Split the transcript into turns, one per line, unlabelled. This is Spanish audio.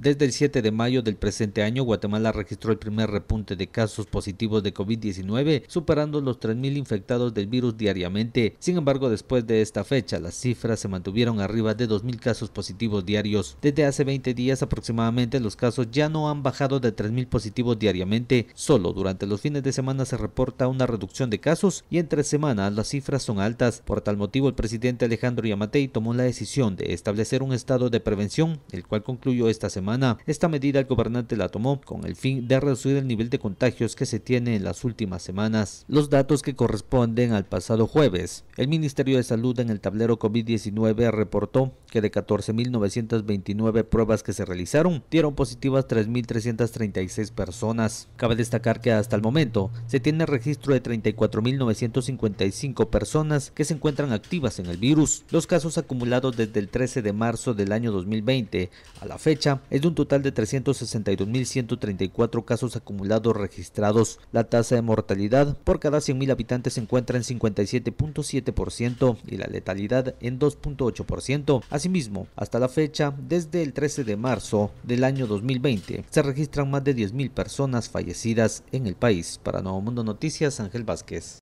Desde el 7 de mayo del presente año, Guatemala registró el primer repunte de casos positivos de COVID-19, superando los 3.000 infectados del virus diariamente. Sin embargo, después de esta fecha, las cifras se mantuvieron arriba de 2.000 casos positivos diarios. Desde hace 20 días aproximadamente, los casos ya no han bajado de 3.000 positivos diariamente. Solo durante los fines de semana se reporta una reducción de casos y entre semanas las cifras son altas. Por tal motivo, el presidente Alejandro Yamatei tomó la decisión de establecer un estado de prevención, el cual concluyó esta semana esta medida el gobernante la tomó con el fin de reducir el nivel de contagios que se tiene en las últimas semanas. Los datos que corresponden al pasado jueves. El Ministerio de Salud en el tablero COVID-19 reportó que de 14.929 pruebas que se realizaron, dieron positivas 3.336 personas. Cabe destacar que hasta el momento se tiene registro de 34.955 personas que se encuentran activas en el virus. Los casos acumulados desde el 13 de marzo del año 2020 a la fecha es de un total de 362.134 casos acumulados registrados. La tasa de mortalidad por cada 100.000 habitantes se encuentra en 57.7% y la letalidad en 2.8%. Asimismo, hasta la fecha, desde el 13 de marzo del año 2020, se registran más de 10.000 personas fallecidas en el país. Para Nuevo Mundo Noticias, Ángel Vázquez.